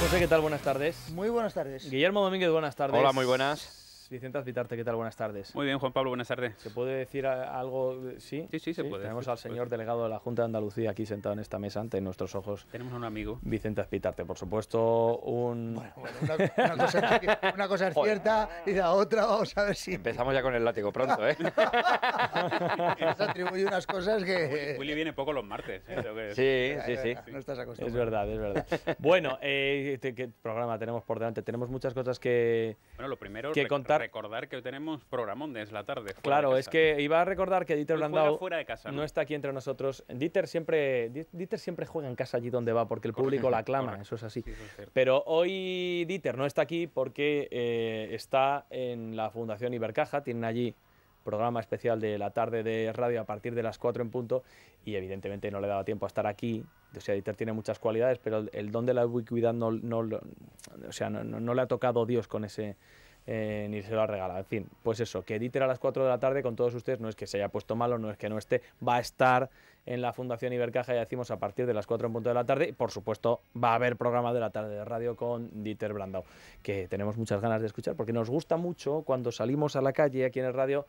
José, ¿qué tal? Buenas tardes. Muy buenas tardes. Guillermo Domínguez, buenas tardes. Hola, muy buenas. Vicente Azpitarte, ¿qué tal? Buenas tardes. Muy bien, Juan Pablo, buenas tardes. ¿Se puede decir algo? ¿Sí? Sí, sí, se puede. Tenemos al señor delegado de la Junta de Andalucía aquí sentado en esta mesa ante nuestros ojos. Tenemos a un amigo. Vicente Azpitarte, por supuesto, un... Bueno, una, cosa, es cierta y la otra vamos a ver si... Empezamos ya con el látigo pronto, ¿eh? Nos atribuye unas cosas que... Willy, viene poco los martes. ¿eh? Sí, sí, sí, No estás acostumbrado. Es verdad, es verdad. Bueno, eh, ¿qué programa tenemos por delante? Tenemos muchas cosas que, bueno, lo primero, que contar recordar. que tenemos programón desde la tarde. Claro, es que iba a recordar que Dieter Blandau fuera ¿no? está aquí entre nosotros. Dieter siempre, Dieter siempre juega en casa allí donde va porque el público la aclama, eso es así. Pero hoy Dieter no está aquí porque eh, está en la Fundación Ibercaja, tienen allí programa especial de la tarde de radio a partir de las 4 en punto y evidentemente no le daba tiempo a estar aquí. O sea, Dieter tiene muchas cualidades, pero el, don de la ubicuidad no, o sea, no le ha tocado Dios con ese eh, ni se lo ha regalado. En fin, pues eso, que Dieter a las 4 de la tarde con todos ustedes, no es que se haya puesto malo, no es que no esté, va a estar en la Fundación Ibercaja, ya decimos, a partir de las 4 en punto de la tarde. Y, por supuesto, va a haber programa de la tarde de radio con Dieter Brandau, que tenemos muchas ganas de escuchar, porque nos gusta mucho cuando salimos a la calle aquí en el radio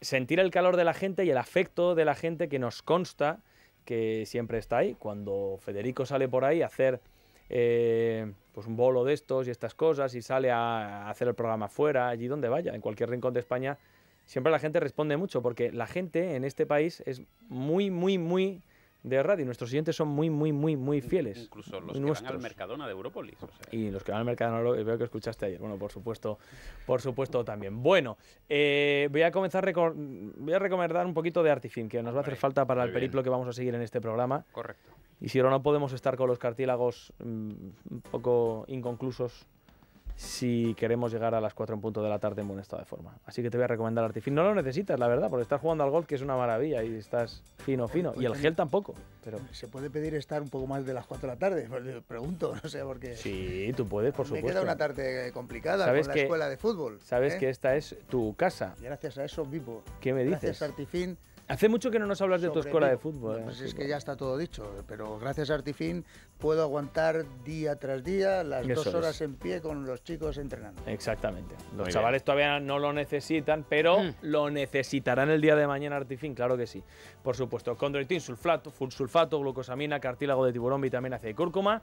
sentir el calor de la gente y el afecto de la gente que nos consta que siempre está ahí. Cuando Federico sale por ahí a hacer eh, pues un bolo de estos y estas cosas y sale a, hacer el programa fuera, allí donde vaya, en cualquier rincón de España, siempre la gente responde mucho porque la gente en este país es muy, muy, muy de radio. Nuestros siguientes son muy, muy, muy, muy fieles. Incluso los que van al Mercadona de Europolis. Y los que van al Mercadona, veo que escuchaste ayer. Bueno, por supuesto, por supuesto también. Bueno, eh, voy a comenzar, voy a recomendar un poquito de Artifin que nos va a hacer falta para el periplo que vamos a seguir en este programa. Correcto. Y si ahora no podemos estar con los cartílagos mm, un poco inconclusos, si queremos llegar a las 4 en punto de la tarde en buen estado de forma. Así que te voy a recomendar Artifin. No lo necesitas, la verdad, porque estás jugando al golf, que es una maravilla, y estás fino, fino. y el gel tampoco. Pero... Se puede pedir estar un poco más de las 4 de la tarde, pues, eh, pregunto, no sé por qué. Sí, tú puedes, por supuesto. Me queda una tarde eh, complicada ¿Sabes que, la escuela de fútbol. Sabes ¿eh? que esta es tu casa. gracias a eso vivo. ¿Qué me dices? Gracias Artifin Hace mucho que no nos hablas de tu escuela de fútbol. pues es que ya está todo dicho, pero gracias a Artifin puedo aguantar día tras día las dos horas en pie con los chicos entrenando. Exactamente. Los chavales todavía no lo necesitan, pero mm. lo necesitarán el día de mañana Artifin, claro que sí. Por supuesto, condroitin, sulfato, sulfato, glucosamina, cartílago de tiburón, vitamina C y cúrcuma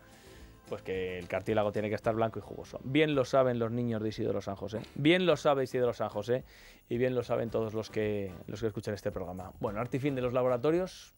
pues que el cartílago tiene que estar blanco y jugoso. Bien lo saben los niños de Isidoro San José, bien lo sabe Isidro San José y bien lo saben todos los que, los que escuchan este programa. Bueno, Artifin de los laboratorios,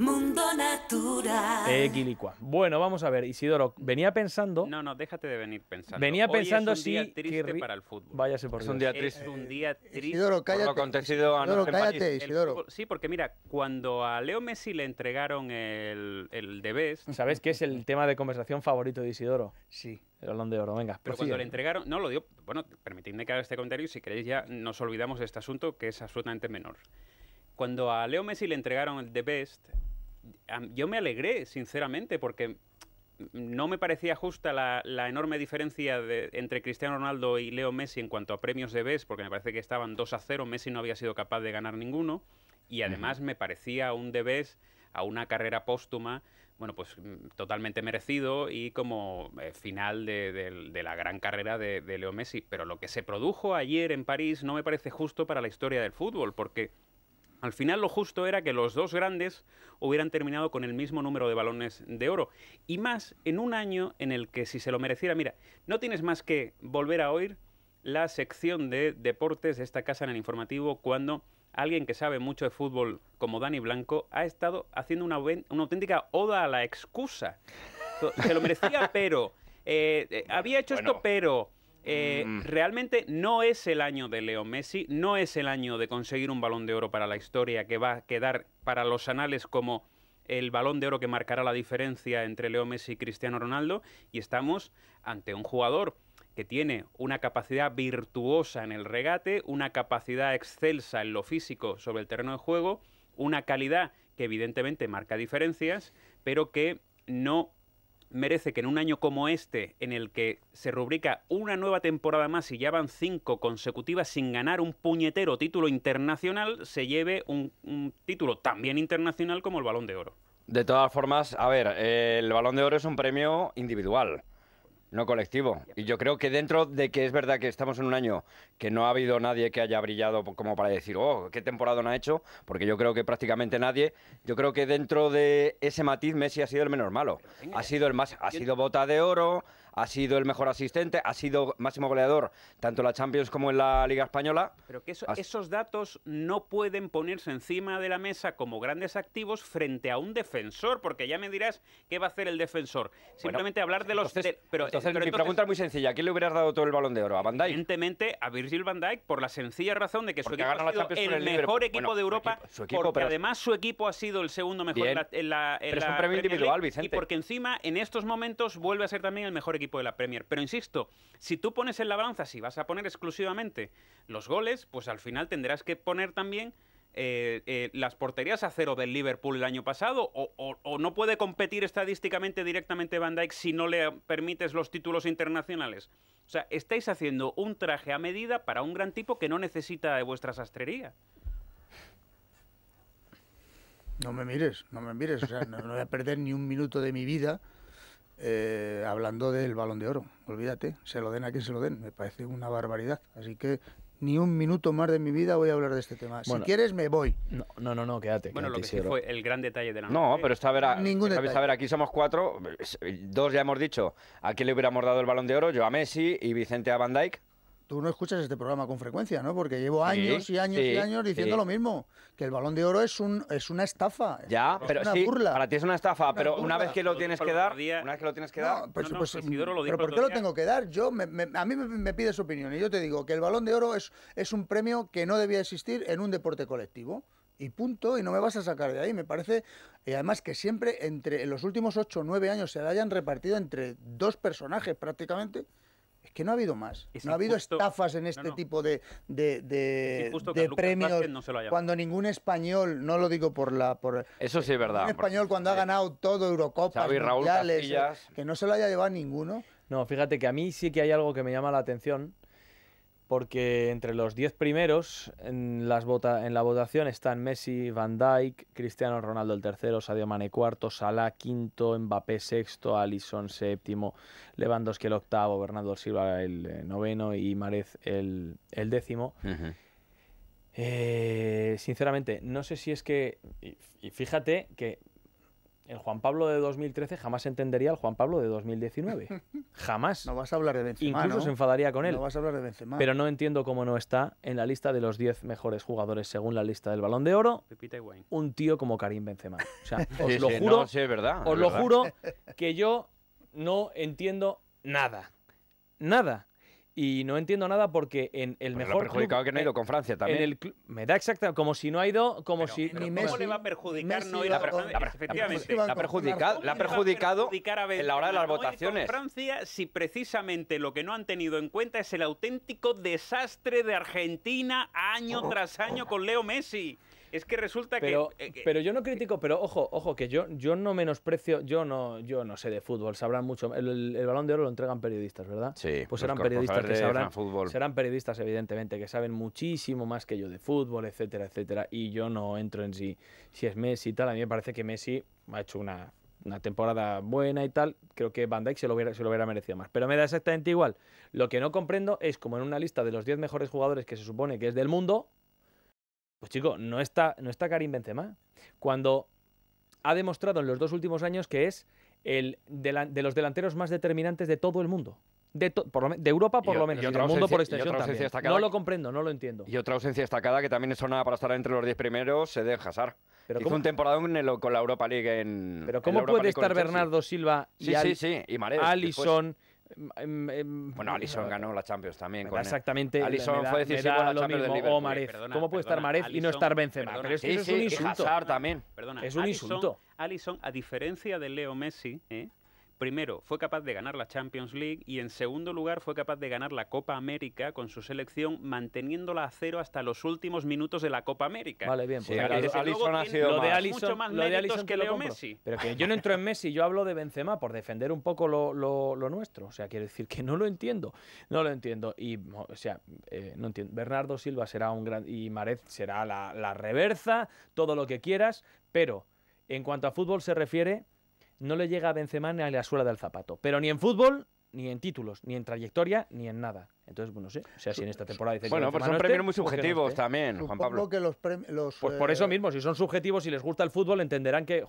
Mundo Natural. Eh, bueno, vamos a ver, Isidoro, venía pensando. No, no, déjate de venir pensando. Venía pensando es un día triste para el fútbol. Váyase por un día triste. un día Isidoro, cállate. Isidoro, sí, porque mira, cuando a Leo Messi le entregaron el, el de Best. ¿Sabes qué es el tema de conversación favorito de Isidoro? Sí. El balón de oro, venga. Pero cuando le entregaron, no lo dio. Bueno, permitidme que haga este comentario y si queréis ya nos olvidamos de este asunto que es absolutamente menor. Cuando a Leo Messi le entregaron el de Best, yo me alegré, sinceramente, porque no me parecía justa la, enorme diferencia entre Cristiano Ronaldo y Leo Messi en cuanto a premios de BES, porque me parece que estaban 2 a 0, Messi no había sido capaz de ganar ninguno, y además me parecía un de BES a una carrera póstuma, bueno, pues mm, totalmente merecido y como eh, final de, la gran carrera de Leo Messi. Pero lo que se produjo ayer en París no me parece justo para la historia del fútbol, porque al final lo justo era que los dos grandes hubieran terminado con el mismo número de balones de oro. Y más en un año en el que si se lo mereciera, mira, no tienes más que volver a oír la sección de deportes de esta casa en el informativo cuando alguien que sabe mucho de fútbol como Dani Blanco ha estado haciendo una, una auténtica oda a la excusa. Se lo merecía, pero... Eh, eh, había hecho esto, pero... Eh, mm. Realmente no es el año de Leo Messi, no es el año de conseguir un balón de oro para la historia que va a quedar para los anales como el balón de oro que marcará la diferencia entre Leo Messi y Cristiano Ronaldo. Y estamos ante un jugador que tiene una capacidad virtuosa en el regate, una capacidad excelsa en lo físico sobre el terreno de juego, una calidad que evidentemente marca diferencias, pero que no merece que en un año como este, en el que se rubrica una nueva temporada más y ya van cinco consecutivas sin ganar un puñetero título internacional, se lleve un, título también internacional como el Balón de Oro. De todas formas, a ver, el Balón de Oro es un premio individual. No colectivo. Y yo creo que dentro de que es verdad que estamos en un año que no ha habido nadie que haya brillado como para decir, oh, qué temporada no ha hecho, porque yo creo que prácticamente nadie, yo creo que dentro de ese matiz Messi ha sido el menos malo. Ha sido el más, ha sido bota de oro, ha sido el mejor asistente, ha sido máximo goleador tanto en la Champions como en la Liga Española. Pero que esos datos no pueden ponerse encima de la mesa como grandes activos frente a un defensor, porque ya me dirás qué va a hacer el defensor. Simplemente hablar de los... Eh, pero, mi pregunta es muy sencilla. ¿A quién le hubieras dado todo el balón de oro? ¿A Van Dijk? Evidentemente a Virgil van Dijk por la sencilla razón de que su equipo ha, el, mejor equipo de Europa, porque además su equipo ha sido el segundo mejor en la... pero es un premio individual, Vicente. Y porque encima en estos momentos vuelve a ser también el mejor equipo de la Premier. Pero insisto, si tú pones en la balanza, si vas a poner exclusivamente los goles, pues al final tendrás que poner también eh, eh, las porterías a cero del Liverpool el año pasado, o, no puede competir estadísticamente directamente Van Dijk si no le permites los títulos internacionales. O sea, estáis haciendo un traje a medida para un gran tipo que no necesita de vuestra sastrería. No me mires, no me mires, o sea, no voy a perder ni un minuto de mi vida eh, hablando del balón de oro. Olvídate, se lo den a quien se lo den, me parece una barbaridad. Así que ni un minuto más de mi vida voy a hablar de este tema. si quieres, me voy. No, no, no, no quédate. Bueno, lo que sí fue el gran detalle de la No, pero está a, a ver, aquí somos cuatro. Dos ya hemos dicho. ¿A quién le hubiéramos dado el balón de oro? Yo a Messi y Vicente a Van Dijk tú no escuchas este programa con frecuencia, ¿no? Porque llevo años y años y años diciendo lo mismo, que el balón de oro es un es una estafa. Ya, es pero una burla. para ti es una estafa, pero una, vez que lo tienes que dar, una vez que lo tienes que dar, pero pues, ¿por qué lo tengo que dar? Yo a mí me, pides opinión y yo te digo que el balón de oro es es un premio que no debía existir en un deporte colectivo y punto, y no me vas a sacar de ahí. Me parece, y eh, además que siempre entre en los últimos ocho o 9 años se la hayan repartido entre dos personajes prácticamente. Es que no ha habido más. no ha habido estafas en este tipo de, premios. cuando ningún español, no lo digo por la. Eso sí es verdad. Un español cuando ha ganado todo Eurocopa, mundiales, que no se lo haya llevado ninguno. No, fíjate que a mí sí que hay algo que me llama la atención porque entre los 10 primeros en, la votación están Messi, Van Dyke, Cristiano Ronaldo el tercero, Sadio Mane cuarto, Salah quinto, Mbappé sexto, Alisson séptimo, Lewandowski el octavo, Bernardo Silva el eh, noveno y Marez el, décimo. Eh, sinceramente, no sé si es que... y fíjate que el Juan Pablo de 2013 jamás entendería al Juan Pablo de 2019. Jamás. No vas a hablar de Benzema. Incluso se enfadaría con él. No vas a hablar de Benzema. Pero no entiendo cómo no está en la lista de los 10 mejores jugadores según la lista del Balón de Oro. Un tío como Karim Benzema. O sea, os lo juro. os lo juro que yo no entiendo nada. Nada y no entiendo nada porque en el pues mejor perjudicado club, que no ha ido con Francia también. me da exacta como si no ha ido, como si ni Messi, le va a perjudicar no ir a Francia? Efectivamente, la ha perjudicado, la ha perjudicado en la hora de las votaciones. Francia si precisamente lo que no han tenido en cuenta es el auténtico desastre de Argentina año oh. tras año con Leo Messi. Es que resulta que, Pero eh, yo no critico, pero ojo, ojo, que yo, yo no menosprecio, yo no, yo no sé de fútbol, sabrán mucho. El, balón de oro lo entregan periodistas, ¿verdad? Sí. Pues serán periodistas que sabrán. Serán periodistas, evidentemente, que saben muchísimo más que yo de fútbol, etcétera, etcétera. Y yo no entro en si, si es Messi y tal. A mí me parece que Messi ha hecho una, temporada buena y tal, creo que Van Dijk se lo, hubiera, se lo hubiera merecido más. Pero me da exactamente igual. Lo que no comprendo es como en una lista de los 10 mejores jugadores que se supone que es del mundo, pues chico, no está, no está Karim Benzema. Cuando ha demostrado en los dos últimos años que es el de, los delanteros más determinantes de todo el mundo. De, Europa por lo menos, y, del mundo por extensión también. no lo comprendo, no lo entiendo. Y otra ausencia destacada que también es sonada para estar entre los 10 primeros, se deja Hazard. Pero Hizo un temporadón con la Europa League en. Pero ¿cómo puede estar Bernardo Silva y sí, y Alisson, Em, em, em, bueno, Alison eh, ganó la Champions también. exactamente. Alison fue decisivo en la Champions del Liverpool. Marez. ¿Cómo puede estar Marez y no estar Benzema? es un insulto. es un insulto. Alison, a diferencia de Leo Messi, ¿eh? Primero, fue capaz de ganar la Champions League y en segundo lugar fue capaz de ganar la Copa América con su selección manteniéndola a cero hasta los últimos minutos de la Copa América. Vale, bien, pues lo de Alisson, mucho más lo de que Leo Messi. Pero yo no entro en Messi, yo hablo de Benzema por defender un poco lo, nuestro. O sea, quiero decir que no lo entiendo, no lo entiendo. Y, o sea, eh, no Bernardo Silva será un gran... y Marez será la reversa, todo lo que quieras, pero en cuanto a fútbol se refiere no le llega a Benzema ni a la suela del zapato. Pero ni en fútbol, ni en títulos, ni en trayectoria, ni en nada. Entonces, bueno, sí. O sea, si en esta temporada dice bueno, pues son premios muy pues subjetivos también, Juan Pablo. Que los pues por eh, eso mismo, si son subjetivos y les gusta el fútbol, entenderán que.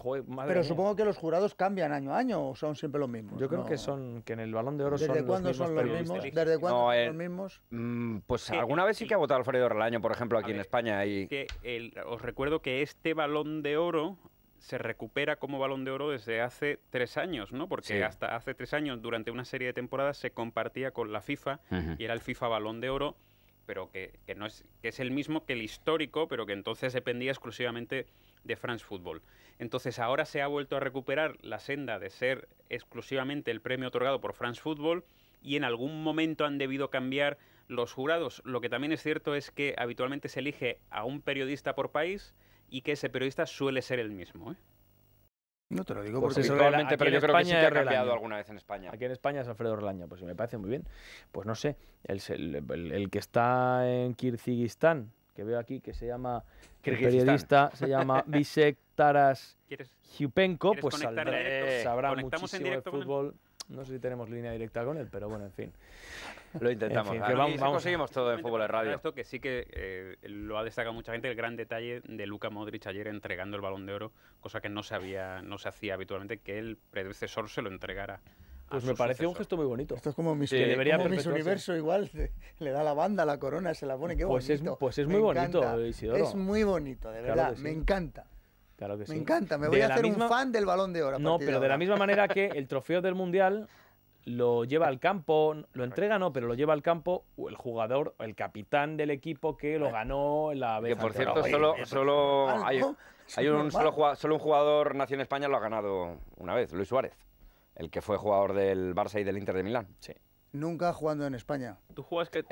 Pero supongo que los jurados cambian año a año o son siempre los mismos. Yo creo que son que en el Balón de Oro ¿Desde son, cuándo son los mismos. ¿Desde cuándo son los eh, mismos? Mm, pues alguna vez sí que ha votado Alfredo Relaño, por ejemplo, aquí en España. Y... Que os recuerdo que este Balón de Oro se recupera como balón de oro desde hace tres años, ¿no? Porque hasta hace tres años, durante una serie de temporadas, se compartía con la FIFA y era el FIFA balón de oro, pero que, que no es, que es el mismo que el histórico, pero que entonces dependía exclusivamente de France Football. Entonces ahora se ha vuelto a recuperar la senda de ser exclusivamente el premio otorgado por France Football y en algún momento han debido cambiar los jurados. Lo que también es cierto es que habitualmente se elige a un periodista por país y que ese periodista suele ser el mismo. ¿eh? No te lo digo pues porque es realmente, pero yo creo que sí que ha cambiado alguna vez en España. Aquí en España es Alfredo Orlaña, pues me parece muy bien. Pues no sé, el, que está en Kirguistán, que veo aquí, que se llama, periodista se llama Visek Taras Hupenko, pues saldrá, eh, sabrá muchísimo de fútbol. No sé si tenemos línea directa con él, pero bueno, en fin. Lo intentamos. vamos, conseguimos todo en Fútbol de Radio. Esto que sí que eh, lo ha destacado mucha gente, el gran detalle de Luca Modric ayer entregando el Balón de Oro, cosa que no se, había, no se hacía habitualmente, que el predecesor se lo entregara. Pues me pareció un gesto muy bonito. Esto es como mis debería Universo, igual le da la banda, la corona, se la pone, qué pues bonito. Es, pues es muy bonito, Isidoro. Es muy bonito, de verdad, me encanta. Me encanta, me voy a hacer un fan del balón de oro. No, pero de, la misma manera que el trofeo del mundial lo lleva al campo, lo entrega no, pero lo lleva al campo el jugador, el capitán del equipo que lo ganó la vez. Que por cierto, solo, hay, un, solo, solo, un jugador nació en España lo ha ganado una vez, Luis Suárez, el que fue jugador del Barça y del Inter de Milán. Nunca jugando en España. Tú juegas que.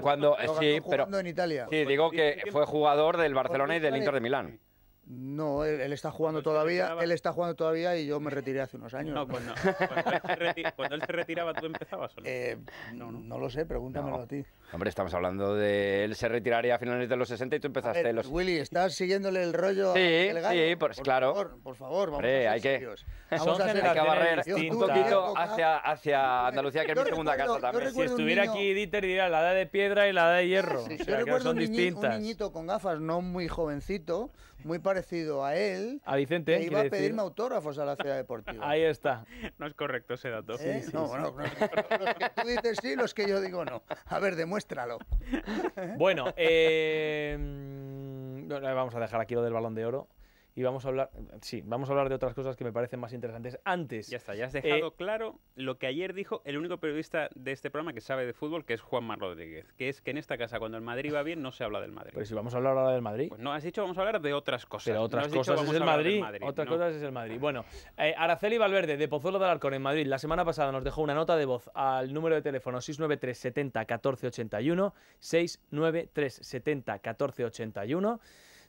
cuando, sí, pero. en Italia. Sí, digo que fue jugador del Barcelona y del Inter de Milán. No, él, está jugando todavía, él está jugando todavía y yo me retiré hace unos años. No, pues no. Cuando, él se, retiraba, ¿tú empezabas eh, no, lo sé, pregúntamelo a ti. Hombre, estamos hablando de él se retiraría a finales de los 60 y tú empezaste los... Willy, ¿estás siguiéndole el rollo sí, Sí, por, claro. por favor, vamos Hombre, a ser hay que... Vamos a hay que barrer un poquito hacia, Andalucía, que es mi segunda casa también. Si estuviera aquí Dieter diría la edad de piedra y la edad de hierro. Sí, yo recuerdo son distintas. un niñito con gafas no muy jovencito muy parecido a él. A Vicente. Que iba a pedirme autógrafos a la ciudad deportiva. Ahí está. No es correcto ese dato. ¿Eh? Sí, no, no, Los que tú dices sí, los que yo digo no. A ver, demuéstralo. Bueno, eh... Mm, vamos a dejar aquí lo del balón de oro y vamos a hablar, sí, vamos a hablar de otras cosas que me parecen más interesantes. Antes. Ya está, ya has eh, dejado claro lo que ayer dijo el único periodista de este programa que sabe de fútbol, que es Mar Rodríguez, que es que en esta casa cuando el Madrid va bien no se habla del Madrid. Pero si vamos a hablar ahora del Madrid. Pues no, has dicho vamos a hablar de otras cosas. Pero otras cosas es el Madrid, otras cosas es el Madrid. Bueno, eh, Araceli Valverde de Pozuelo de Alarcón en Madrid la semana pasada nos dejó una nota de voz al número de teléfono 693 70 14 81 693 70 14 81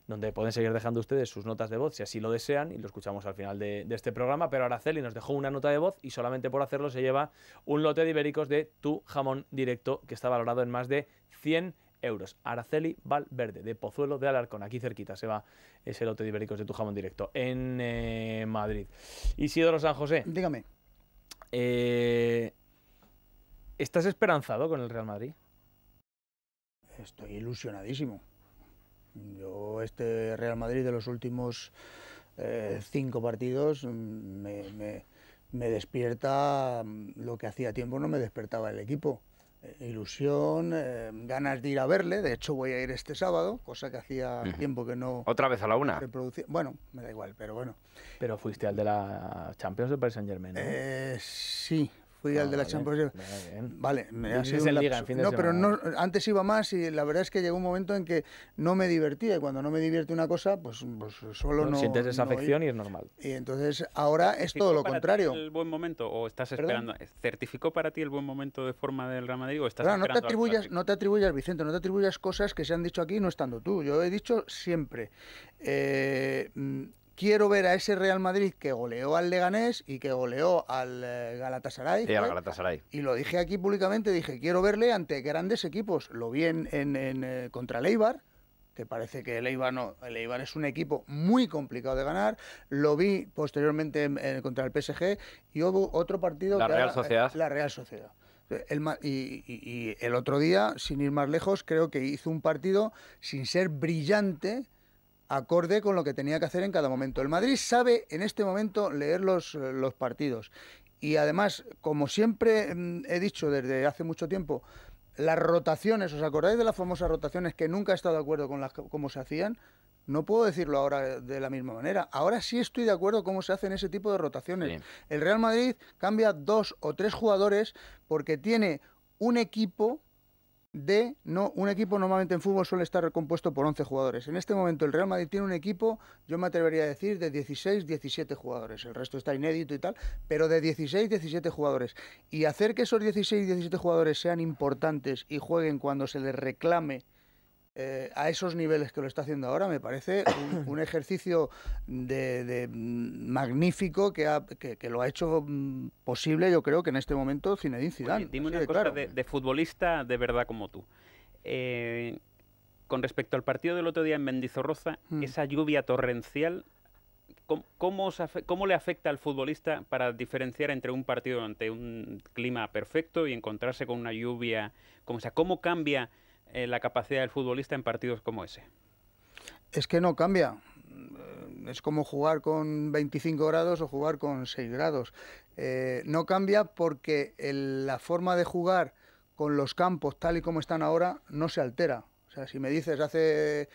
donde pueden seguir dejando ustedes sus notas de voz si así lo desean y lo escuchamos al final de, este programa. Pero Araceli nos dejó una nota de voz y solamente por hacerlo se lleva un lote de ibéricos de tu jamón directo que está valorado en más de 100 euros. Araceli Valverde, de Pozuelo de Alarcón, aquí cerquita se va ese lote de ibéricos de tu jamón directo, en eh, Madrid. Isidoro San José. Dígame. Eh, ¿Estás esperanzado con el Real Madrid? Estoy ilusionadísimo. Yo este Real Madrid de los últimos eh, cinco partidos mm, me, despierta mm, lo que hacía tiempo no me despertaba el equipo. Eh, ilusión, eh, ganas de ir a verle, de hecho voy a ir este sábado, cosa que hacía tiempo que no... Otra vez a la una. bueno, me da igual, pero bueno. Pero fuiste al de la Champions de Paris Saint Germain. sí, fui al de la vale, Champions Vale, me ha sido No, pero no, antes iba más y la verdad es que llegó un momento en que no me divertía. Y cuando no me divierte una cosa, pues, pues solo no. sientes desafección y es normal. Y entonces ahora es todo lo contrario. el buen momento o estás esperando? ¿Certificó para ti el buen momento de forma del Real Madrid o estás no te atribuyas, no te atribuyas, Vicente, no te atribuyas cosas que se han dicho aquí no estando tú. Yo he dicho siempre. Eh, quiero ver a ese Real Madrid que goleó al Leganés y que goleó al eh, Galatasaray. Y lo dije aquí públicamente, dije, quiero verle ante grandes equipos. Lo vi en, eh, contra el Eibar, que parece que el Eibar, es un equipo muy complicado de ganar. Lo vi posteriormente en, contra el PSG y hubo otro partido... La Real Sociedad. La Real Sociedad. y el otro día, sin ir más lejos, creo que hizo un partido sin ser brillante acorde con lo que tenía que hacer en cada momento. El Madrid sabe en este momento leer los, partidos. Y además, como siempre mm, he dicho desde hace mucho tiempo, las rotaciones, ¿os acordáis de las famosas rotaciones que nunca he estado de acuerdo con las cómo se hacían? No puedo decirlo ahora de la misma manera. Ahora sí estoy de acuerdo cómo se hacen ese tipo de rotaciones. El Real Madrid cambia dos o tres jugadores porque tiene un equipo de no un equipo normalmente en fútbol suele estar compuesto por 11 jugadores. En este momento el Real Madrid tiene un equipo, yo me atrevería a decir de 16, 17 jugadores. El resto está inédito y tal, pero de 16, 17 jugadores y hacer que esos 16, 17 jugadores sean importantes y jueguen cuando se les reclame eh, a esos niveles que lo está haciendo ahora, me parece un, ejercicio de, mm, magnífico que, lo ha hecho mm, posible, yo creo que en este momento Zinedine Zidane. Oye, dime una de cosa de, futbolista de verdad como tú. Eh, con respecto al partido del otro día en Mendizorroza, hmm. esa lluvia torrencial ¿Cómo, cómo, cómo le afecta al futbolista para diferenciar entre un partido ante un clima perfecto y encontrarse con una lluvia? Como, sea, ¿Cómo cambia eh, la capacidad del futbolista en partidos como ese? Es que no cambia. Eh, es como jugar con 25 grados o jugar con 6 grados. Eh, no cambia porque la forma de jugar con los campos tal y como están ahora no se altera. O sea, si me dices hace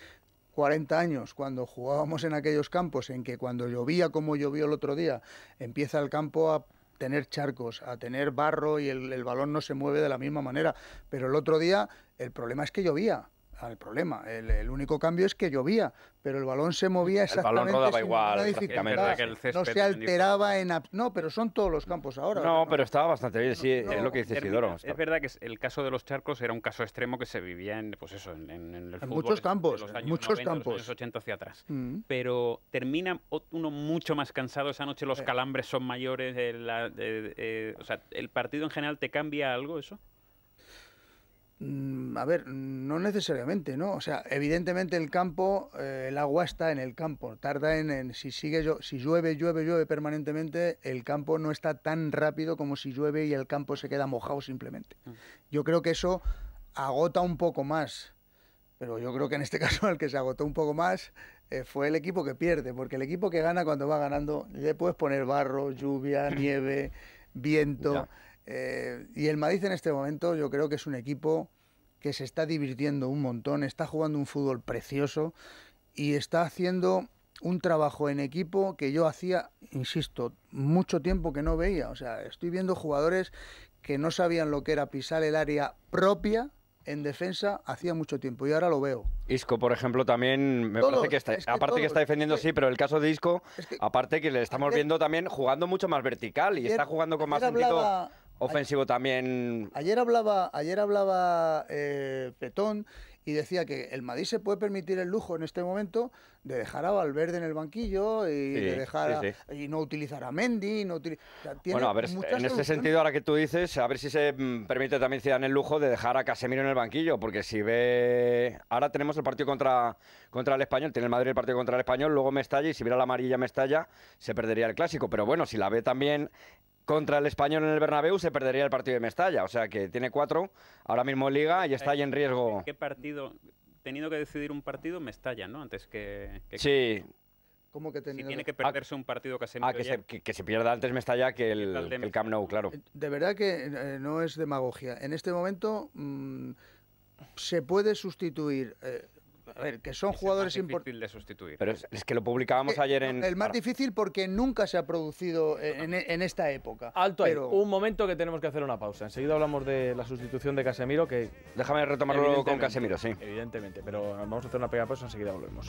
40 años, cuando jugábamos en aquellos campos, en que cuando llovía como llovió el otro día, empieza el campo a tener charcos, a tener barro y el balón no se mueve de la misma manera. Pero el otro día el problema es que llovía. El problema, el, único cambio es que llovía, pero el balón se movía exactamente. El balón igual, no se alteraba en. No, pero son todos los campos ahora. No, pero estaba bastante bien, sí, es lo que dice Sidoro. Es verdad que el caso de los charcos era un caso extremo que se vivía en, pues eso, en, el Muchos campos, muchos campos. Los 80 hacia atrás. Mm. Pero termina uno mucho más cansado esa noche, los eh. calambres son mayores. Eh, eh, ¿el partido en general te cambia algo eso? Mm, a ver, no necesariamente, ¿no? O sea, evidentemente el campo, eh, el agua está en el campo, tarda en, si sigue si llueve, llueve, llueve permanentemente, el campo no está tan rápido como si llueve y el campo se queda mojado simplemente. Mm. Yo creo que eso agota un poco más, pero yo creo que en este caso el que se agotó un poco más eh, fue el equipo que pierde, porque el equipo que gana cuando va ganando le puedes poner barro, lluvia, mm. nieve, viento. Eh, y el Madrid en este momento yo creo que es un equipo que se está divirtiendo un montón, está jugando un fútbol precioso y está haciendo un trabajo en equipo que yo hacía, insisto, mucho tiempo que no veía. O sea, estoy viendo jugadores que no sabían lo que era pisar el área propia, en defensa hacía mucho tiempo y ahora lo veo. Isco, por ejemplo, también me parece que está, aparte que está defendiendo, sí, pero el caso de Isco, aparte que le estamos viendo también jugando mucho más vertical y está jugando con más hablaba, Ofensivo también. Ayer hablaba, ayer hablaba eh, Petón y decía que el Madrid se puede permitir el lujo en este momento de dejar a Valverde en el banquillo y de dejar y no utilizar a Mendy, Bueno, a ver, en este sentido ahora que tú dices, a ver si se mm, permite también dan el lujo de dejar a Casemiro en el banquillo, porque si ve ahora tenemos el partido contra contra el Español, tiene el Madrid el partido contra el Español, luego Mestalla y si viera la amarilla estalla, se perdería el clásico, pero bueno, si la ve también contra el español en el Bernabéu se perdería el partido de Mestalla. O sea que tiene cuatro ahora mismo en Liga y está ahí en riesgo. ¿Qué partido? Teniendo que decidir un partido, Mestalla, ¿no? Antes que. sí. ¿Cómo que si tiene que ah, perderse un partido que se Ah, que se, pierda antes Mestalla que el, Camp Nou, claro. Eh, de verdad que eh, no es demagogia. En este momento mm, se puede sustituir. Eh, a ver, que son es jugadores importantes. de sustituir. Pero es, que lo publicábamos eh, ayer en. El más difícil porque nunca se ha producido en, esta época. Alto Un momento que tenemos que hacer una pausa. Enseguida hablamos de la sustitución de Casemiro. que Déjame retomarlo con Casemiro, sí. Evidentemente, pero vamos a hacer una pequeña pausa. Enseguida volvemos.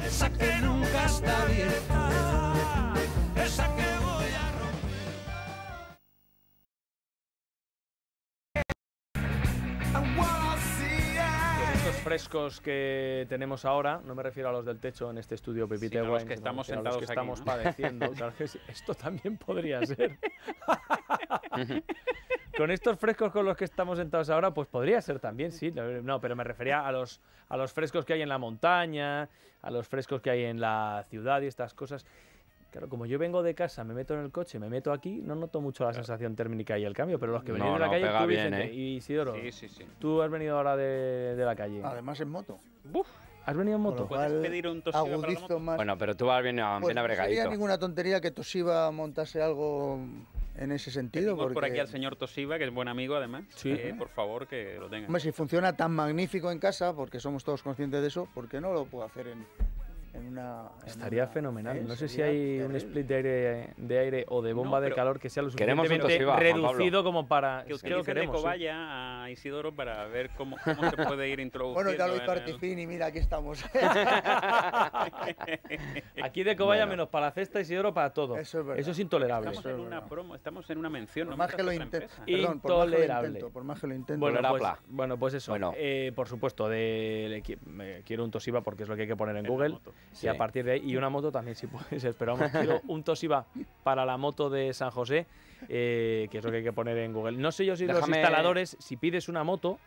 frescos que tenemos ahora, no me refiero a los del techo en este estudio Pepita los que estamos estamos padeciendo, esto también podría ser. con estos frescos con los que estamos sentados ahora, pues podría ser también, sí. No, pero me refería a los, a los frescos que hay en la montaña, a los frescos que hay en la ciudad y estas cosas. Claro, como yo vengo de casa, me meto en el coche, me meto aquí, no noto mucho la sensación térmica y el cambio, pero los que venían de la calle, tú, bien, ¿eh? Isidoro, sí, sí, sí. tú has venido ahora de, la calle. Además en moto. Buf. ¿Has venido en moto? ¿Puedes pedir un Toshiba Más. Bueno, pero tú vas bien, a pues, No sería ninguna tontería que Toshiba montase algo en ese sentido. por aquí al señor Toshiba, que es buen amigo además. Eh, por favor, que lo tenga. Hombre, si funciona tan magnífico en casa, porque somos todos conscientes de eso, ¿por qué no lo puedo hacer en, Estaría fenomenal. ¿eh? No sé si hay un split de aire, de aire o de bomba de calor que sea lo suficientemente reducido como para... Que usted que vaya ¿eh? a Isidoro para ver cómo, se puede ir introduciendo. bueno, ya lo hizo Artifini, mira, aquí estamos. aquí de Cobaya menos para la cesta, Isidoro para todo. Eso es, verdad. Eso es intolerable. Estamos en una promo, estamos en una mención. Por más que lo intento. Intolerable. Por más que lo intento. Bueno, pues, bueno, pues eso. Eh, por supuesto, de, quiero un tosiva porque es lo que hay que poner en Google. Y a partir de ahí, y una moto también, si puedes, esperamos. un Toshiba para la moto de San José, eh, que es lo que hay que poner en Google. No sé yo si los instaladores, si pides una moto,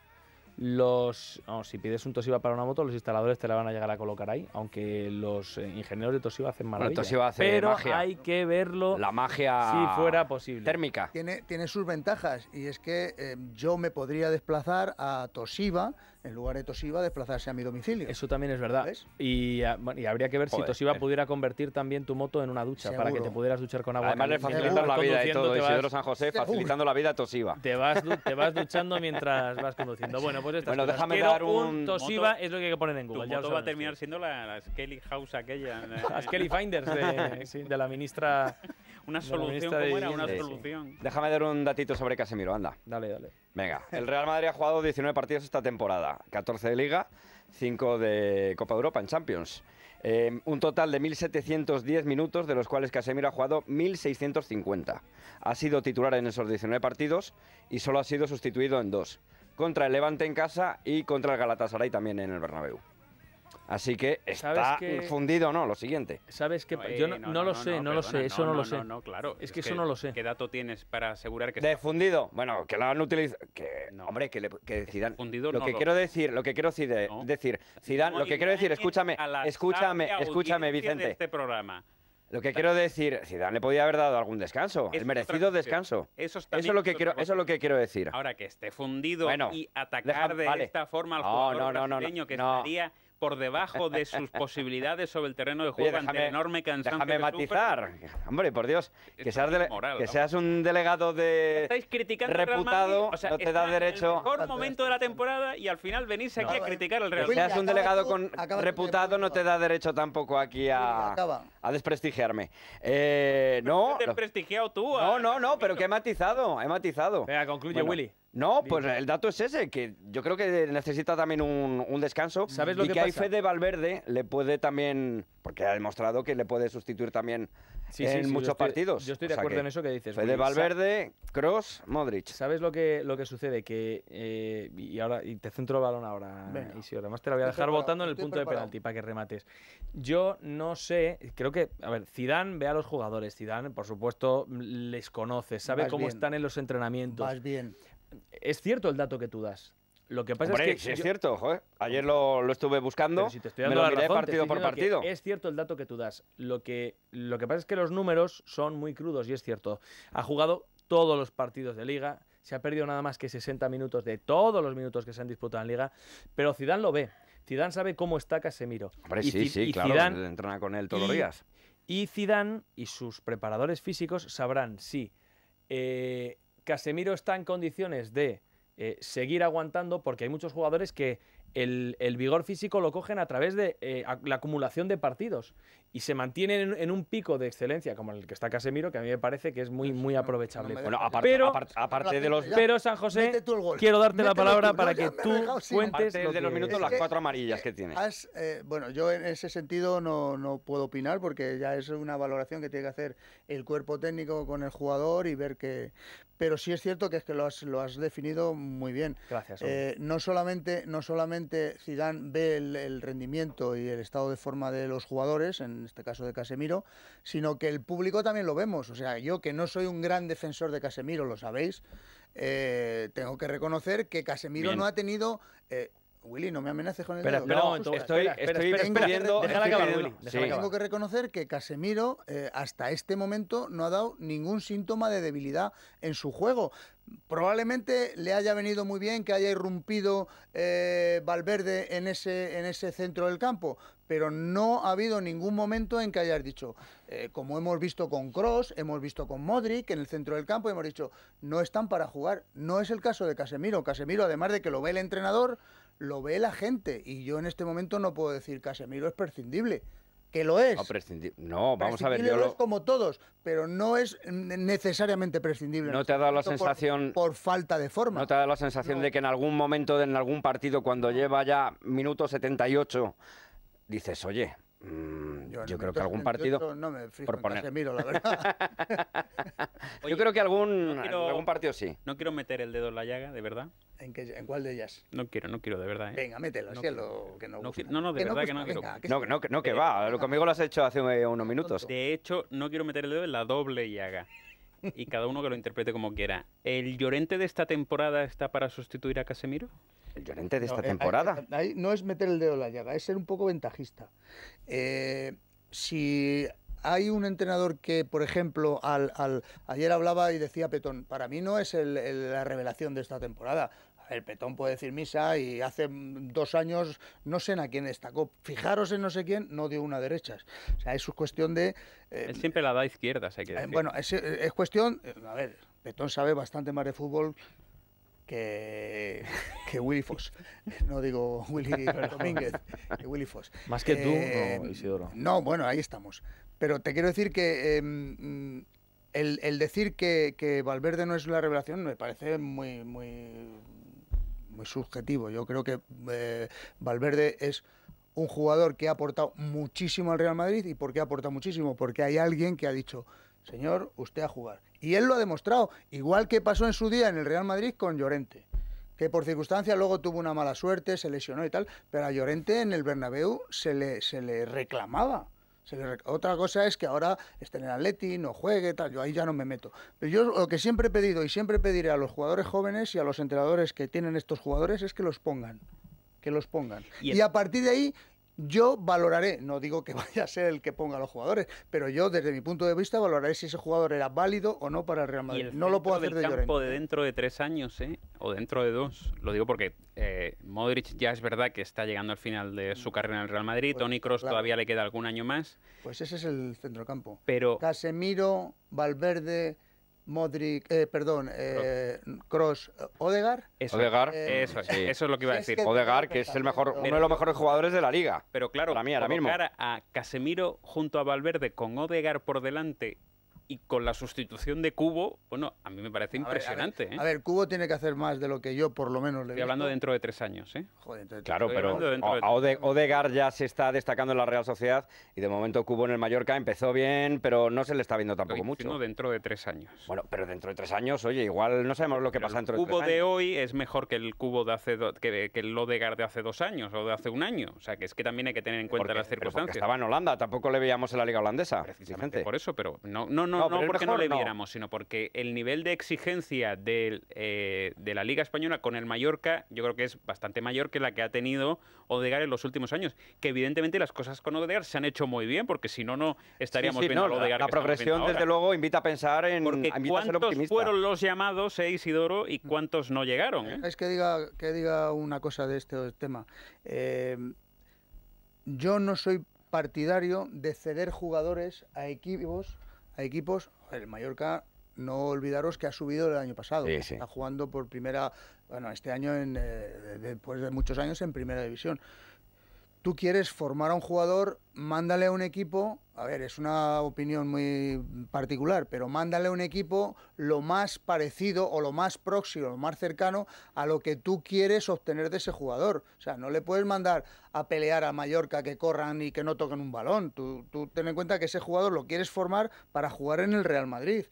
los si pides un Toshiba para una moto, los instaladores te la van a llegar a colocar ahí, aunque los eh, ingenieros de Toshiba hacen maravillas. pero hay que verlo. La magia si fuera posible. Térmica. Tiene, tiene sus ventajas y es que eh, yo me podría desplazar a Toshiba en lugar de Toshiba, desplazarse a mi domicilio. Eso también es verdad. Ah, y, habría que ver si Tosiva eh. pudiera convertir también tu moto en una ducha para que te pudieras duchar con agua. Además, de facilitar la vida y todo. Isidro San José facilitando la vida a Toshiba. Te vas, te vas duchando mientras vas conduciendo. Bueno, pues estas cosas. déjame Quiero dar un. Toshiba es lo que hay que poner en Google. Tu moto va a terminar siendo la, Skelly House aquella. La Skelly Finders de la ministra una solución, ¿cómo era? Una solución. Déjame dar un datito sobre Casemiro, anda. Dale, dale. Venga, el Real Madrid ha jugado 19 partidos esta temporada, 14 de Liga, 5 de Copa Europa en Champions. Eh, un total de 1.710 minutos, de los cuales Casemiro ha jugado 1.650. Ha sido titular en esos 19 partidos y solo ha sido sustituido en dos. Contra el Levante en casa y contra el Galatasaray también en el Bernabéu. Así que está fundido fundido, ¿no? Lo siguiente. ¿Sabes qué? yo no, eh, lo sé, no, lo sé, eso no, lo sé. No, claro. Es, que, eso no lo sé. ¿Qué dato tienes para asegurar que De fundido. Bueno, que lo han utilizado. Que, Hombre, que, le, decidan. Fundido lo que quiero decir, lo que quiero decir, decir Zidane, lo que quiero decir, escúchame, escúchame, escúchame, Vicente. este programa. Lo que quiero decir, Zidane le podía haber dado algún descanso, es el merecido descanso. Eso, eso, es lo que quiero, eso es lo que quiero decir. Ahora que esté fundido y atacar de esta forma al jugador brasileño que estaría por debajo de sus posibilidades sobre el terreno de juego déjame, ante el enorme cansancio. Déjame matizar. Hombre, por Dios, que seas, un delegado de reputado, no te da derecho. El mejor momento de la temporada y al final venirse aquí a eh, criticar el Real Madrid. Que seas un delegado con reputado no te da derecho tampoco aquí a, a desprestigiarme. Eh, no. Te he prestigiado tú. No, ah, no, no, pero que he matizado, he matizado. Venga, concluye, Willy. No, pues el dato es ese, que yo creo que necesita también un, descanso. ¿Sabes lo y que, hay fe Valverde le puede también, porque ha demostrado que le puede sustituir también en muchos partidos. Yo estoy de acuerdo en eso que dices. Fede Valverde, Cross, Modric. ¿Sabes lo que, lo que sucede? Que, eh, y ahora te centro el balón ahora, y si además te lo voy a dejar votando en el punto de penalti para que remates. Yo no sé, creo que, a ver, Zidane ve a los jugadores, Zidane, por supuesto, les conoce, sabe cómo están en los entrenamientos. más bien es cierto el dato que tú das. Lo que pasa es que. cierto, joder. Ayer lo, estuve buscando. Si te me lo partido por partido. Es cierto el dato que tú das. Lo que, lo que pasa es que los números son muy crudos y es cierto. Ha jugado todos los partidos de liga. Se ha perdido nada más que 60 minutos de todos los minutos que se han disputado en liga. Pero Zidane lo ve. Zidane sabe cómo está Casemiro. Hombre, sí, sí, claro. Zidane... entrena con él todos los días. Y Zidane y sus preparadores físicos sabrán si. Eh, Casemiro está en condiciones de eh, seguir aguantando porque hay muchos jugadores que el, vigor físico lo cogen a través de eh, la acumulación de partidos y se mantienen en, un pico de excelencia como el que está Casemiro, que a mí me parece que es muy, pues muy aprovechable. bueno, aparte, pero, de los. pero San José, quiero darte la palabra para que tú cuentes. de los minutos, las cuatro amarillas que tiene. Eh, bueno, yo en ese sentido no, puedo opinar porque ya es una valoración que tiene que hacer el cuerpo técnico con el jugador y ver que pero sí es cierto que es que lo has, lo has definido muy bien. Gracias. Eh, no solamente no solamente Zidane ve el, rendimiento y el estado de forma de los jugadores en este caso de Casemiro, sino que el público también lo vemos. O sea, yo que no soy un gran defensor de Casemiro, lo sabéis, eh, tengo que reconocer que Casemiro no ha tenido... Eh, Willy, no me amenaces con el dedo. estoy, Tengo que reconocer que Casemiro eh, hasta este momento no ha dado ningún síntoma de debilidad en su juego. Probablemente le haya venido muy bien que haya irrumpido eh, Valverde en ese, en ese centro del campo, pero no ha habido ningún momento en que hayas dicho, eh, como hemos visto con Cross, hemos visto con Modric en el centro del campo, hemos dicho, no están para jugar. No es el caso de Casemiro. Casemiro, además de que lo ve el entrenador, lo ve la gente. Y yo en este momento no puedo decir Casemiro es prescindible. Que lo es. No, vamos a ver. Yo lo es como todos, pero no es necesariamente prescindible. No te ha dado la sensación. Por, falta de forma. No te ha dado la sensación de que en algún momento, en algún partido, cuando lleva ya minuto 78, dices, oye, Mm, yo, creo que algún partido. No me fijo por Casemiro, la verdad. yo creo que algún, algún partido sí. No quiero meter el dedo en la llaga, de verdad. ¿En, cuál de ellas? No quiero, no quiero, de verdad. ¿eh? Venga, mételo, no, cielo, que no, no, no, no, de verdad que no quiero. no, que va. Lo conmigo lo has hecho hace eh, unos minutos. De hecho, no quiero meter el dedo en la doble llaga. Y cada uno que lo interprete como quiera. ¿El Llorente de esta temporada está para sustituir a Casemiro? el Llorente de esta eh, temporada. Eh, no es meter el dedo en la llaga, es ser un poco ventajista. Eh, si hay un entrenador que, por ejemplo, al, ayer hablaba y decía Petón, para mí no es la revelación de esta temporada. El Petón puede decir misa y hace mm, dos años no sé en a quién destacó. Fijaros en no sé quién, no dio una derecha. O sea, eso es cuestión de... Él siempre la da a izquierdas, que bueno, es, es cuestión... A ver, Petón sabe bastante más de fútbol que, Willy Fox. No digo Willy Domínguez, que Willy Fox. Más que tú, no, eh, Isidoro. No, bueno, ahí estamos. Pero te quiero decir que em, el, decir que, Valverde no es una revelación me parece muy, muy, muy subjetivo. Yo creo que eh, Valverde es un jugador que ha aportado muchísimo al Real Madrid. ¿Y por qué ha aportado muchísimo? Porque hay alguien que ha dicho, señor, usted a jugar. Y él lo ha demostrado, igual que pasó en su día en el Real Madrid con Llorente, que por circunstancia luego tuvo una mala suerte, se lesionó y tal, pero a Llorente en el Bernabéu se le, se le reclamaba. Otra cosa es que ahora esté en el Atleti, no juegue, tal, yo ahí ya no me meto. Pero yo lo que siempre he pedido y siempre pediré a los jugadores jóvenes y a los entrenadores que tienen estos jugadores es que los pongan que los pongan. y, a partir de ahí yo valoraré, no digo que vaya a ser el que ponga los jugadores, pero yo desde mi punto de vista valoraré si ese jugador era válido o no para el Real Madrid. no lo puedo hacer del de campo de dentro de tres años, ¿eh? o dentro de dos. Lo digo porque eh, Modric ya es verdad que está llegando al final de su mm. carrera en el Real Madrid. Pues, Tony Cross todavía le queda algún año más. Pues ese es el centrocampo. Pero Casemiro, Valverde, Modric, eh, perdón, Cross, eh, eh, Odegar. Eso, Odegar, eso, es lo que iba a decir. Odegar, que es el mejor, uno de los mejores jugadores de la liga. Pero claro, ...la mía ahora mismo. a Casemiro junto a Valverde con Odegar por delante y con la sustitución de Cubo, bueno, a mí me parece impresionante. ¿eh? a, ver, Cubo tiene que hacer más de lo que yo por lo menos le Estoy hablando dentro de tres años, ¿eh? Joder, entonces, claro, pero de Odegar ya se está destacando en la Real Sociedad y de momento Cubo en el Mallorca empezó bien, pero no se le está viendo tampoco mucho. dentro de tres años. Bueno, pero dentro de tres años, oye, igual no sabemos lo que pasa dentro de tres años. El Cubo de hoy es mejor que el Cubo de hace que, el Odegar de hace dos años o de hace un año. O sea, que es que también hay que tener en cuenta las circunstancias. estaba en Holanda, tampoco le veíamos en la liga holandesa. Precisamente por eso, pero no, no, no no, porque no le viéramos, sino porque el nivel de exigencia eh, de la Liga Española con el Mallorca, yo creo que es bastante mayor que la que ha tenido Odegar en los últimos años. Que evidentemente las cosas con Odegar se han hecho muy bien, porque si no, no estaríamos viendo a Odegar. La, progresión, desde luego, invita a pensar en. Porque ¿cuántos fueron los llamados, e Isidoro, y mm. cuántos no llegaron? Eh? Es que diga, que diga una cosa de este tema. yo no soy partidario de ceder jugadores a equipos equipos. El Mallorca, no olvidaros que ha subido el año pasado. Está jugando por primera, bueno, este año, eh, después de muchos años, en primera división tú quieres formar a un jugador, mándale a un equipo, a ver, es una opinión muy particular, pero mándale a un equipo lo más parecido o lo más próximo, lo más cercano a lo que tú quieres obtener de ese jugador. O sea, no le puedes mandar a pelear a Mallorca que corran y que no toquen un balón. Tú, ten en cuenta que ese jugador lo quieres formar para jugar en el Real Madrid.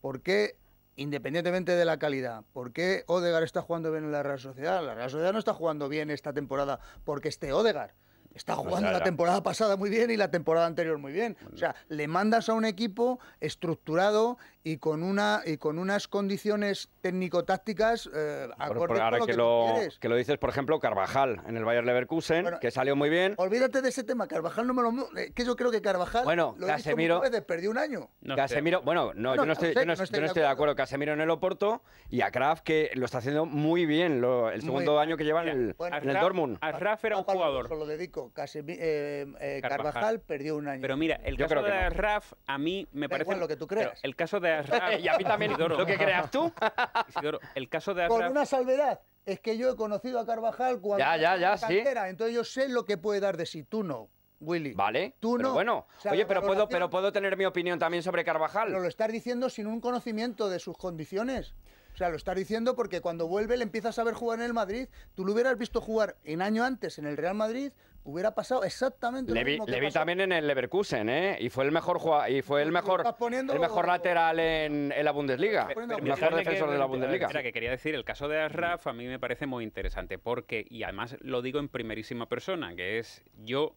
¿Por qué independientemente de la calidad, ¿por qué Odegar está jugando bien en la Real Sociedad? La Real Sociedad no está jugando bien esta temporada porque esté Odegar. Está pues jugando la, temporada pasada muy bien y la temporada anterior muy bien. O sea, le mandas a un equipo estructurado y con una y con unas condiciones técnico-tácticas eh, ahora que, lo, que lo dices, por ejemplo, Carvajal en el Bayern Leverkusen, que salió muy bien. Olvídate de ese tema, Carvajal no me lo eh, que yo creo que Carvajal bueno, lo Casemiro, veces, perdió un año. Casemiro, bueno, no, yo no estoy, de, acuerdo. Casemiro en el Oporto y a Kraft que lo está haciendo muy bien el segundo año que lleva en el, Dortmund. A era un jugador. dedico, eh, eh, Carvajal. perdió un año. Pero mira, el caso de Raf a mí me parece lo que tú crees. El caso de y a mí también lo que creas tú. el caso de Con una salvedad. Es que yo he conocido a Carvajal cuando ya, ya, entonces yo sé lo que puede dar de sí, tú no. Willy. Vale. Tú no. Bueno, oye, pero puedo, pero puedo tener mi opinión también sobre Carvajal. Pero lo estás diciendo sin un conocimiento de sus condiciones. O sea, lo estás diciendo porque cuando vuelve le empiezas a ver jugar en el Madrid. Tú lo hubieras visto jugar en año antes en el Real Madrid, hubiera pasado exactamente lo mismo le vi también en el Leverkusen, ¿eh? Y fue el mejor y fue el mejor el mejor lateral en, la Bundesliga, el mejor defensor de la Bundesliga. sea, que quería decir, el caso de Asraf a mí me parece muy interesante porque y además lo digo en primerísima persona, que es yo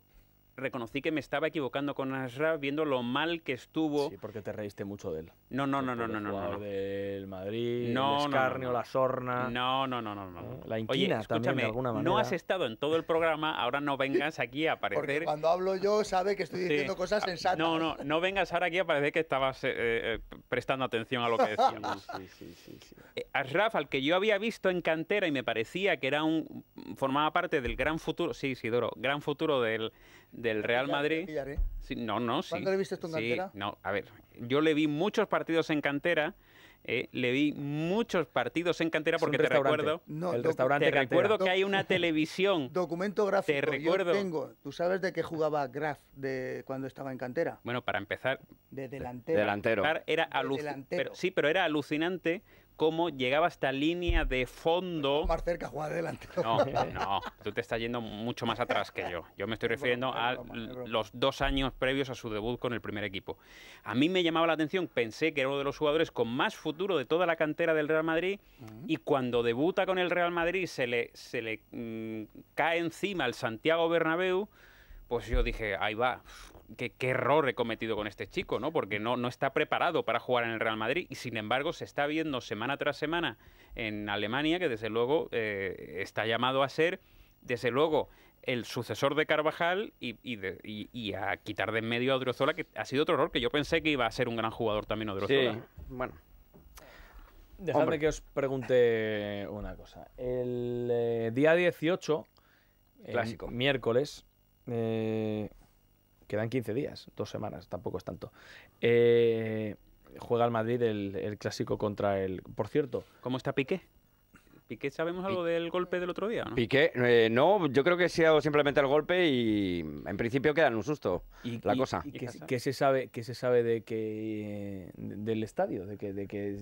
reconocí que me estaba equivocando con Ashraf viendo lo mal que estuvo. Sí, porque te reíste mucho de él. No, no, no, no, no, no, no, Del Madrid, no, el escarnio, no, no, la sorna. No, no, no, no, no. Eh, la inquina escúchame, No has estado en todo el programa, ahora no vengas aquí a aparecer. Porque cuando hablo yo sabe que estoy diciendo cosas ah, sensatas. No, no, no vengas ahora aquí a parecer que estabas eh, eh, prestando atención a lo que decíamos. sí, sí, sí, Ashraf, al que yo había visto en cantera y me parecía que era un formaba parte del gran futuro, sí, Isidoro, gran futuro del del Real Madrid. no, no, sí. ¿Cuándo le viste esto en cantera? no, a ver, yo le vi muchos partidos en cantera. Eh, le vi muchos partidos en cantera porque te recuerdo. No, el restaurante. recuerdo que hay una televisión. Documento gráfico. Te recuerdo. tengo. ¿Tú sabes de qué jugaba Graf de cuando estaba en cantera? Bueno, para empezar. De delantero. Delantero. Era alucinante. sí, pero era alucinante cómo llegaba esta línea de fondo. Más cerca, adelante. No, no, tú te estás yendo mucho más atrás que yo. Yo me estoy refiriendo a los dos años previos a su debut con el primer equipo. A mí me llamaba la atención, pensé que era uno de los jugadores con más futuro de toda la cantera del Real Madrid y cuando debuta con el Real Madrid se le, se le mm, cae encima el Santiago Bernabéu pues yo dije, ahí va, qué, error he cometido con este chico, ¿no? Porque no, no está preparado para jugar en el Real Madrid y sin embargo se está viendo semana tras semana en Alemania, que desde luego eh, está llamado a ser, desde luego, el sucesor de Carvajal y, a quitar de en medio a Odriozola, que ha sido otro error, que yo pensé que iba a ser un gran jugador también Odriozola. Sí, bueno. Dejadme que os pregunte una cosa. El eh, día 18, miércoles, eh, quedan 15 días, dos semanas, tampoco es tanto. Eh, juega el Madrid el, el, clásico contra el. Por cierto. ¿Cómo está Piqué? Piqué, ¿sabemos algo del golpe del otro día? ¿no? Piqué, eh, no, yo creo que ha sido simplemente el golpe y en principio queda en un susto ¿Y, la cosa. Y ¿qué, se sabe, se sabe de que, del estadio? De que, de que,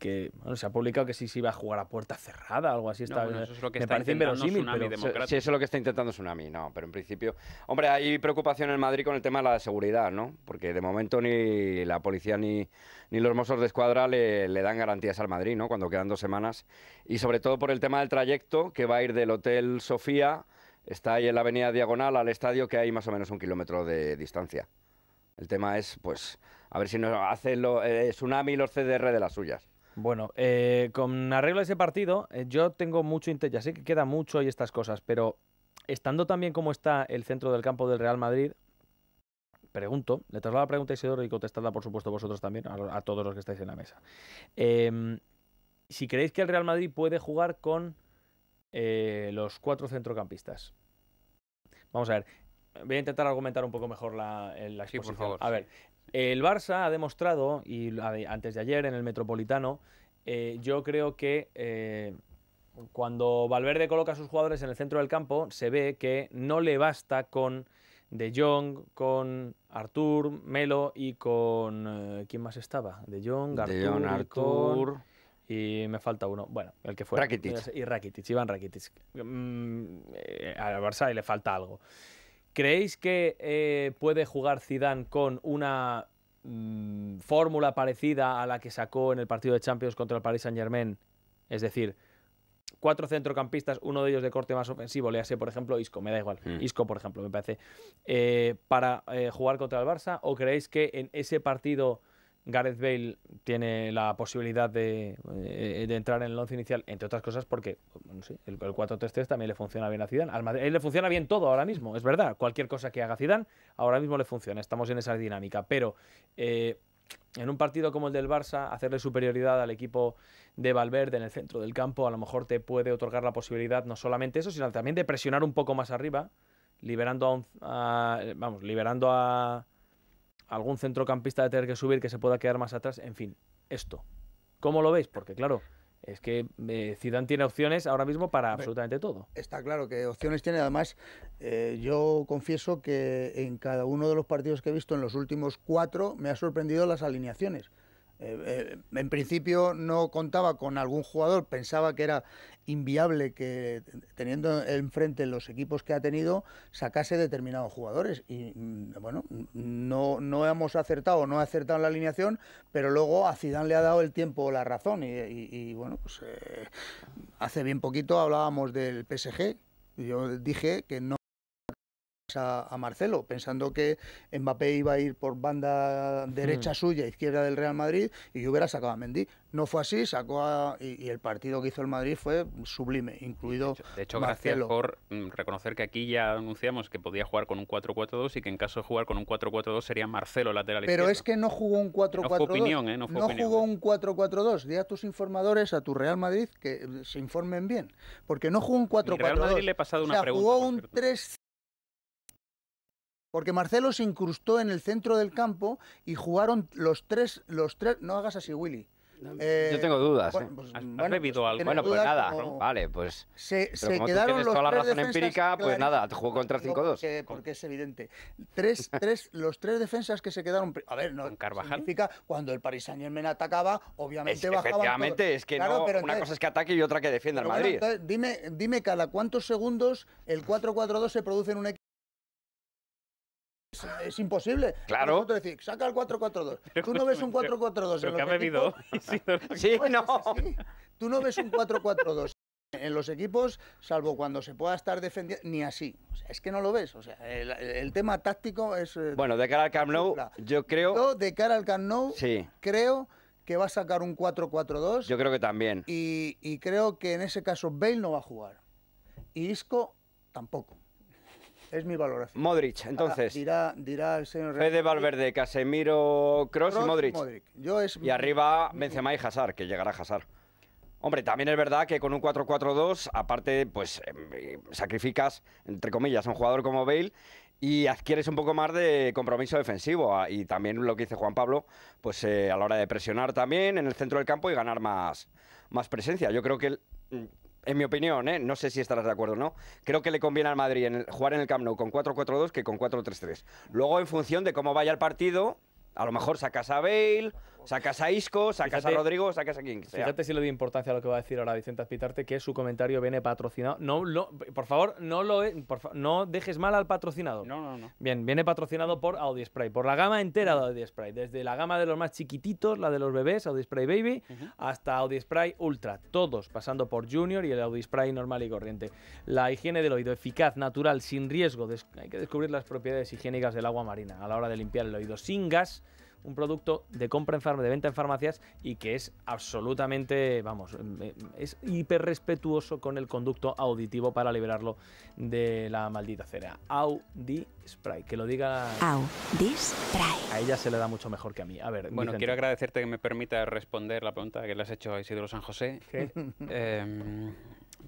que se ha publicado que sí se iba a jugar a puerta cerrada, algo así. Está, eso es lo que está parece inverosímil. Pero... Sí, eso es lo que está intentando Tsunami, no, pero en principio. Hombre, hay preocupación en Madrid con el tema de la seguridad, ¿no? Porque de momento ni la policía ni, ni los mosos de escuadra le, dan garantías al Madrid, ¿no? Cuando quedan dos semanas. Y sobre todo por el tema del trayecto, que va a ir del Hotel Sofía, está ahí en la avenida Diagonal al estadio, que hay más o menos un kilómetro de distancia. El tema es, pues, a ver si nos hace lo, eh, Tsunami los CDR de las suyas. Bueno, eh, con arreglo a ese partido, eh, yo tengo mucho interés, ya sé que queda mucho y estas cosas, pero estando también como está el centro del campo del Real Madrid, pregunto, le traslado la pregunta a Isidoro y contestadla, por supuesto, vosotros también, a, todos los que estáis en la mesa. Em, si creéis que el Real Madrid puede jugar con eh, los cuatro centrocampistas. Vamos a ver, voy a intentar argumentar un poco mejor la, eh, exposición. por favor, a ver, el Barça ha demostrado, y antes de ayer en el Metropolitano, eh, yo creo que cuando Valverde coloca a sus jugadores en el centro del campo, se ve que no le basta con de Jong con Artur, Melo y con... Eh, ¿Quién más estaba? De Jong, Artur, Artur. Y, me falta uno. Bueno, el que fue. Rakitic. Y Rakitic, Iván Rakitic. Mm, eh, al Barça le falta algo. ¿Creéis que eh, puede jugar Zidane con una mm, fórmula parecida a la que sacó en el partido de Champions contra el Paris Saint-Germain? Es decir, cuatro centrocampistas, uno de ellos de corte más ofensivo, le hace, por ejemplo, Isco, me da igual, mm. Isco, por ejemplo, me parece, eh, para eh, jugar contra el Barça? ¿O creéis que en ese partido Gareth Bale tiene la posibilidad de, eh, entrar en el once inicial, entre otras cosas porque el, el 4-3-3 también le funciona bien a Zidane. Al él le funciona bien todo ahora mismo, es verdad. Cualquier cosa que haga Zidane, ahora mismo le funciona. Estamos en esa dinámica. Pero en un partido como el del Barça, hacerle superioridad al equipo de Valverde en el centro del campo a lo mejor te puede otorgar la posibilidad no solamente eso, sino también de presionar un poco más arriba, liberando a, vamos, liberando algún centrocampista de tener que subir que se pueda quedar más atrás, en fin, esto. ¿Cómo lo veis? Porque claro, es que eh, Zidane tiene opciones ahora mismo para absolutamente todo. Está claro que opciones tiene. Además, eh, yo confieso que en cada uno de los partidos que he visto en los últimos cuatro me ha sorprendido las alineaciones. Eh, eh, en principio no contaba con algún jugador, pensaba que era inviable que teniendo enfrente los equipos que ha tenido sacase determinados jugadores y mm, bueno, no, no hemos acertado, no ha acertado en la alineación, pero luego a Zidane le ha dado el tiempo la razón y, bueno, pues eh, hace bien poquito hablábamos del PSG, y yo dije que no a, a, Marcelo, pensando que Mbappé iba a ir por banda derecha mm. suya, izquierda del Real Madrid, y yo hubiera sacado a Mendy. No fue así, sacó a, y, y, el partido que hizo el Madrid fue sublime, incluido. De hecho, de hecho gracias por mm, reconocer que aquí ya anunciamos que podía jugar con un 4-4-2 y que en caso de jugar con un 4-4-2 sería Marcelo lateral Pero es que no jugó un 4-4-2. No, fue opinión, ¿eh? no, fue no jugó un 4-4-2. Dí a tus informadores, a tu Real Madrid, que se informen bien. Porque no jugó un 4-4-2. Real Madrid le he pasado una pregunta. Jugó un 3 porque Marcelo se incrustó en el centro del campo y jugaron los tres, los tres, no hagas así Willy. Eh, yo tengo dudas. Bueno, ¿eh? pues, ¿Has, bueno, pues, bueno pues nada, vale, pues. Se, quedaron los toda la razón empírica, pues nada, jugó contra 5-2. Porque, es evidente. Tres, tres, los tres defensas que se quedaron. A ver, no. Carvajal? Significa cuando el Paris Saint atacaba, obviamente bajaba. Efectivamente, es que no, una cosa es que ataque y otra que defienda el Madrid. dime, dime cada cuántos segundos el 4-4-2 se produce en un equipo es imposible. Claro. Tú decir, saca el 4-4-2. Tú no ves un 4-4-2 en los que ha bebido. sí, no. Tú no ves un 4-4-2 en los equipos, salvo cuando se pueda estar defendiendo, ni así. O sea, es que no lo ves. O sea, el, tema táctico es. Eh, bueno, de cara al Camp Nou, yo creo. Yo, de cara al Camp Nou, sí. creo que va a sacar un 4-4-2. Yo creo que también. Y, y creo que en ese caso Bale no va a jugar. Y Isco tampoco. Es mi valoración. Modric, ah, entonces. dirá, el señor. Fede Valverde, Casemiro, Cross, y Modric. Yo es y arriba Benzema y Hazard, que llegará Hazard. Hombre, también es verdad que con un 4-4-2, aparte, pues em, sacrificas, entre comillas, a un jugador como Bale y adquieres un poco más de compromiso defensivo. Ah, y también lo que dice Juan Pablo, pues eh, a la hora de presionar también en el centro del campo y ganar más, más presencia. Yo creo que el, mm, en mi opinión, ¿eh? no sé si estarás de acuerdo o no, creo que le conviene al Madrid jugar en el Camp Nou con 4-4-2 que con 4-3-3. Luego, en función de cómo vaya el partido, a lo mejor sacas a Bale Sacas a Isco, sacas a Rodrigo, sacas a King Fíjate si le doy importancia a lo que va a decir ahora Vicente Azpitarte, que su comentario viene patrocinado. No, por favor, no, lo, eh, no dejes mal al patrocinado. No, no, no. Bien, viene patrocinado por Spray por la gama entera de Spray, desde la gama de los más chiquititos, la de los bebés, Spray Baby, hasta Audi hasta Ultra, todos pasando por Junior y el Spray normal y corriente. La higiene del oído eficaz, natural, sin riesgo. hay que descubrir las propiedades higiénicas del agua marina a la hora de limpiar el oído sin gas un producto de compra en farmacias, de venta en farmacias y que es absolutamente, vamos, eh, es hiper respetuoso con el conducto auditivo para liberarlo de la maldita cera. Audi Spray, que lo diga. Audi Spray. A ella se le da mucho mejor que a mí. A ver. Bueno, quiero agradecerte que me permita responder la pregunta que le has hecho a Isidro San José. Em,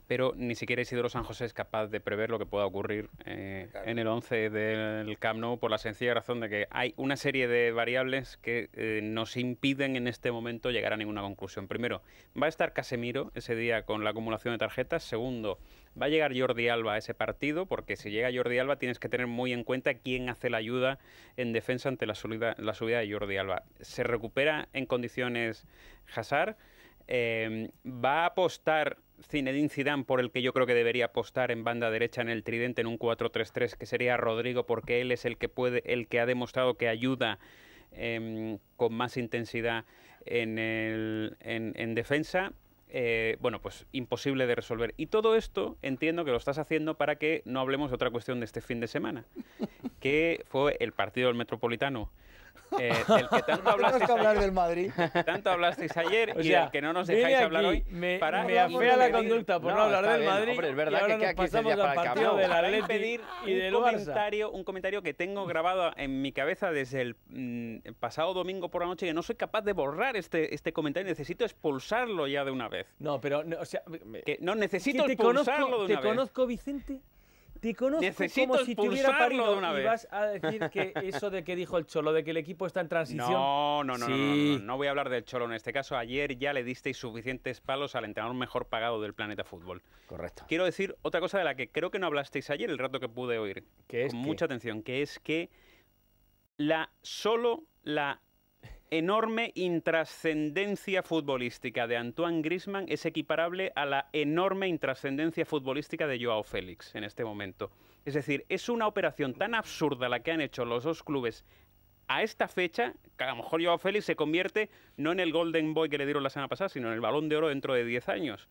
pero ni siquiera Isidoro San José es capaz de prever lo que pueda ocurrir eh, en el 11 del Camp Nou por la sencilla razón de que hay una serie de variables que eh, nos impiden en este momento llegar a ninguna conclusión. Primero, va a estar Casemiro ese día con la acumulación de tarjetas. Segundo, va a llegar Jordi Alba a ese partido porque si llega Jordi Alba tienes que tener muy en cuenta quién hace la ayuda en defensa ante la subida, de Jordi Alba. Se recupera en condiciones Hazard. Eh, va a apostar Zinedine Zidane por el que yo creo que debería apostar en banda derecha en el tridente en un 4-3-3 que sería Rodrigo porque él es el que puede el que ha demostrado que ayuda em, con más intensidad en, el, en, defensa eh, bueno, pues imposible de resolver. Y todo esto entiendo que lo estás haciendo para que no hablemos de otra cuestión de este fin de semana, que fue el partido del Metropolitano eh, el que tanto hablasteis hablar ayer, Madrid. Tanto hablasteis ayer y el que no nos dejáis hablar hoy. Me, para me afea la conducta por no, hablar del Madrid. es verdad ahora que, nos aquí pasamos al partido del Atlético pedir y del un comentario, un comentario que tengo grabado en mi cabeza desde el, mm, pasado domingo por la noche que no soy capaz de borrar este, este comentario. Necesito expulsarlo ya de una vez. No, pero, no, o sea, que, no necesito expulsarlo de una vez. Te conozco, Vicente te conozco como si te hubiera parido una vez. vas a decir que eso de que dijo el Cholo, de que el equipo está en transición. No, no, no, no, no, no, voy a hablar del Cholo en este caso. Ayer ya le disteis suficientes palos al entrenador mejor pagado del planeta fútbol. Correcto. Quiero decir otra cosa de la que creo que no hablasteis ayer, el rato que pude oír. con que Con mucha atención, que es que la solo la enorme intrascendencia futbolística de Antoine Grisman es equiparable a la enorme intrascendencia futbolística de Joao Félix en este momento. Es decir, es una operación tan absurda la que han hecho los dos clubes a esta fecha, que a lo mejor Joao Félix se convierte no en el Golden Boy que le dieron la semana pasada, sino en el Balón de Oro dentro de 10 años.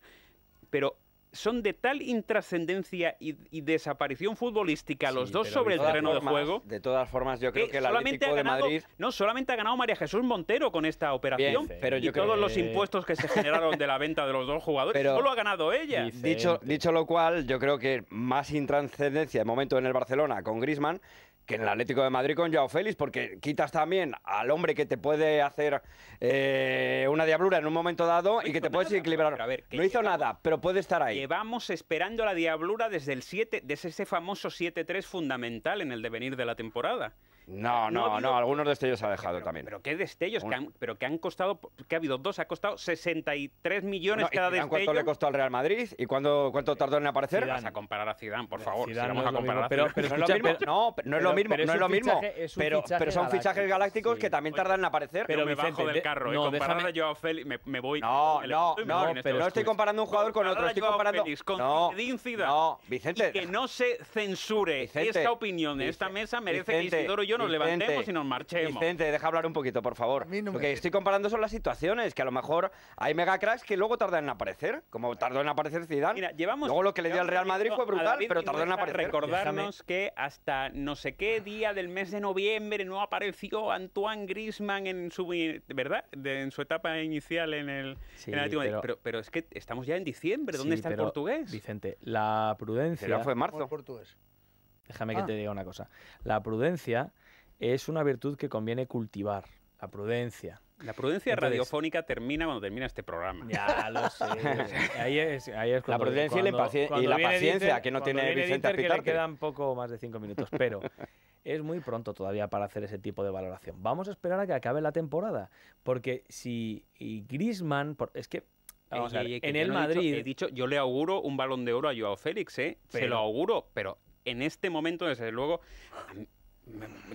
Pero son de tal intrascendencia y, desaparición futbolística los dos sobre el terreno de juego. De todas formas, yo creo que, la el Atlético ha de Madrid no solamente ha ganado María Jesús Montero con esta operación pero y todos los impuestos que se generaron de la venta de los dos jugadores, pero solo ha ganado ella. dicho, dicho lo cual, yo creo que más intrascendencia de momento en el Barcelona con Griezmann que en el Atlético de Madrid con Joao Félix, porque quitas también al hombre que te puede hacer eh, una diablura en un momento dado y que te puedes equilibrar. no hizo nada, pero puede estar ahí. Llevamos esperando la diablura desde el desde ese famoso 7-3 fundamental en el devenir de la temporada. No, no, no, algunos destellos ha dejado también. Pero qué destellos, pero que han costado, que ha habido dos, ha costado 63 millones cada destello. ¿Cuánto le costó al Real Madrid? ¿Y cuánto tardó en aparecer? Vas a comparar a Zidane, por favor. Zidane vamos a comparar a pero, pero, no es lo mismo. No, es lo mismo, no es lo mismo. Pero, son fichajes galácticos que también tardan en aparecer. Pero me Vicente, bajo del carro, ¿eh? no, me, voy. No, no, no, no estoy comparando un jugador con otro, estoy comparando. No, no, Vicente. que no se censure esta opinión de esta mesa merece que Isidoro y yo nos levantemos y nos marchemos. Vicente, deja hablar un poquito, por favor. porque lo que estoy comparando son las situaciones, que a lo mejor hay mega que luego tardan en aparecer, como tardó en aparecer Zidane. Mira, llevamos, luego lo que le dio al Real Madrid fue brutal, pero tardó en aparecer. Recordarnos que hasta no sé qué día del mes de noviembre no apareció Antoine Griezmann en su ¿verdad? en su etapa inicial en el, pero, es que estamos ya en diciembre, ¿dónde está el portugués? Vicente, la prudencia. Pero fue en marzo. Déjame que ah. te diga una cosa. La prudencia es una virtud que conviene cultivar, la prudencia. La prudencia radiofónica termina cuando termina este programa. Ya lo sé. ahí es, ahí es la prudencia y, la paciencia que no tiene Vicente que le quedan poco más de cinco minutos, pero es muy pronto todavía para hacer ese tipo de valoración. Vamos a esperar a que acabe la temporada, porque si y Griezmann, es que eh, eh, en el Madrid. He dicho, yo le auguro un balón de oro a Joao Félix, ¿eh? se lo auguro, pero en este momento, desde luego,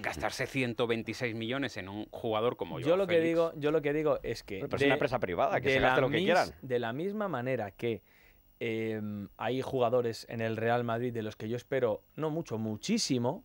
gastarse 126 millones en un jugador como yo. Yo lo que digo, yo lo que digo es que de, es una empresa privada que se gaste lo que quieran. De la misma manera que em, hay jugadores en el Real Madrid de los que yo espero no mucho, muchísimo,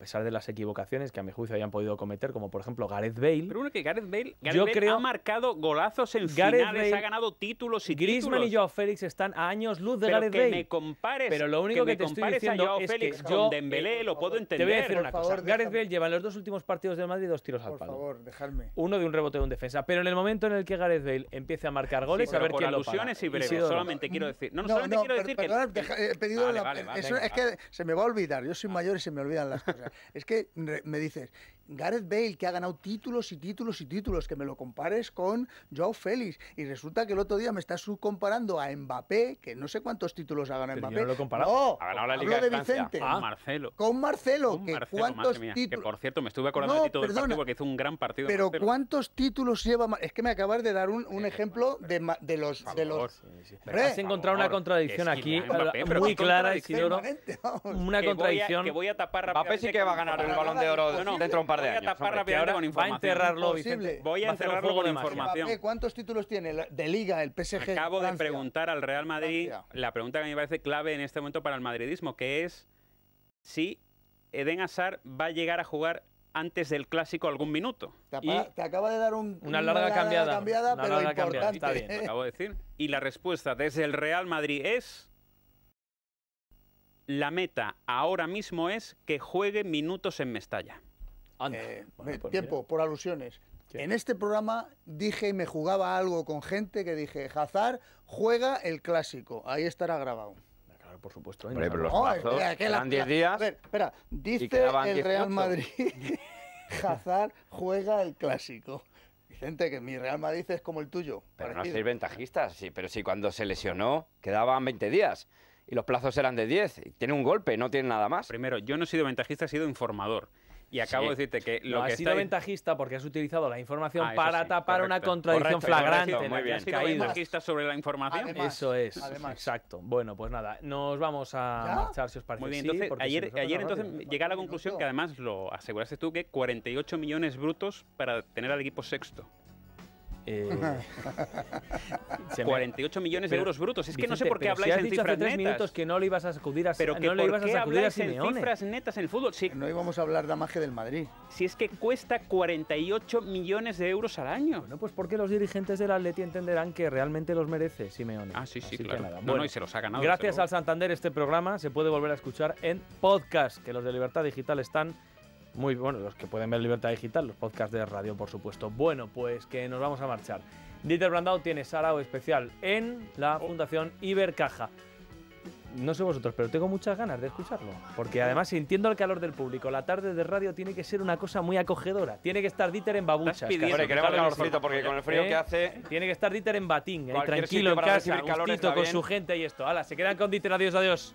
a pesar de las equivocaciones que a mi juicio hayan podido cometer, como por ejemplo Gareth Bale. Pero uno que Gareth Bale, yo creo, ha marcado golazos en Gareth finales, ha ganado títulos y Griezmann y Joao Félix están a años luz de Gareth que Bale. compares, pero lo único que, que te estoy diciendo a Joao es Félix que Dembélé, lo puedo entender. Te voy a decir una cosa. Gareth Bale lleva en los dos últimos partidos del Madrid dos tiros al palo. Por favor, dejadme. Uno de un rebote de un defensa, pero en el momento en el que Gareth Bale empiece a marcar goles, a ver quién lo y breves, solamente quiero decir, no, no, solamente quiero decir que es que se me va a olvidar, yo soy mayor y se me olvidan las cosas. Es que me dices, Gareth Bale, que ha ganado títulos y títulos y títulos, que me lo compares con Joao Félix. Y resulta que el otro día me estás comparando a Mbappé, que no sé cuántos títulos ha ganado Mbappé. no lo he comparado. ha ganado la Liga de, Vicente. Ah. Marcelo. Con Marcelo. que Que por cierto, me estuve acordando de ti todo el partido, porque hizo un gran partido. Pero ¿cuántos títulos lleva? Es que me acabas de dar un, eh, ejemplo de, los. de los... Sí, has encontrado una contradicción aquí, muy clara, Isidoro. Una contradicción. Mbappé sí que va a ganar el balón de oro dentro de un par voy a tapar con información. Voy a, con información. ¿Cuántos títulos tiene de Liga el PSG? Acabo de preguntar al Real Madrid la pregunta que me parece clave en este momento para el madridismo, que es si Eden Hazard va a llegar a jugar antes del clásico algún minuto. Te, acaba de dar una, larga, cambiada, acabo de decir. Y la respuesta desde el Real Madrid es la meta ahora mismo es que juegue minutos en Mestalla. Eh, pues tiempo, por alusiones. En este programa dije y me jugaba algo con gente que dije, Hazard juega el clásico, ahí estará grabado. Claro, por supuesto. pero 10 días. espera, dice el Real Madrid, Hazard juega el clásico. gente que mi Real Madrid es como el tuyo. Pero no sois ventajistas, sí, pero sí, cuando se lesionó quedaban 20 días y los plazos eran de 10. Tiene un golpe, no tiene nada más. Primero, yo no he sido ventajista, he sido informador. Y acabo de decirte que lo has sido ventajista porque has utilizado la información ah, para tapar una contradicción flagrante. Has ventajista sobre la información. eso es. Exacto. Bueno, pues nada, nos vamos a marchar si os parece. Muy bien, entonces, ayer, entonces llegué a la conclusión que además lo aseguraste tú que 48 millones brutos para tener al equipo sexto. 48 eh, millones de euros brutos. Es que no sé por qué habláis en dicho cifras hace tres minutos que no le ibas a sacudir a Pero que no le ibas a sacudir en cifras netas en el fútbol? Si, no íbamos a hablar de Amaje del Madrid. Si es que cuesta 48 millones de euros al año. No pues porque los dirigentes del Atleti entenderán que realmente los merece Simeone. Ah, sí, sí, claro. Bueno, y se los ha ganado. Gracias al Santander este programa se puede volver a escuchar en podcast, que los de Libertad Digital están muy bueno, los que pueden ver Libertad Digital, los podcasts de radio, por supuesto. Bueno, pues que nos vamos a marchar. Dieter Brandau tiene sarao especial en la oh. Fundación Ibercaja. No sé vosotros, pero tengo muchas ganas de escucharlo. Porque además sintiendo el calor del público. La tarde de radio tiene que ser una cosa muy acogedora. Tiene que estar Dieter en babuchas. porque el frío que ¿Eh? hace... Tiene que estar Dieter en batín, tranquilo en casa, gustito, con su gente y esto. Hala, se quedan con Dieter. Adiós, adiós.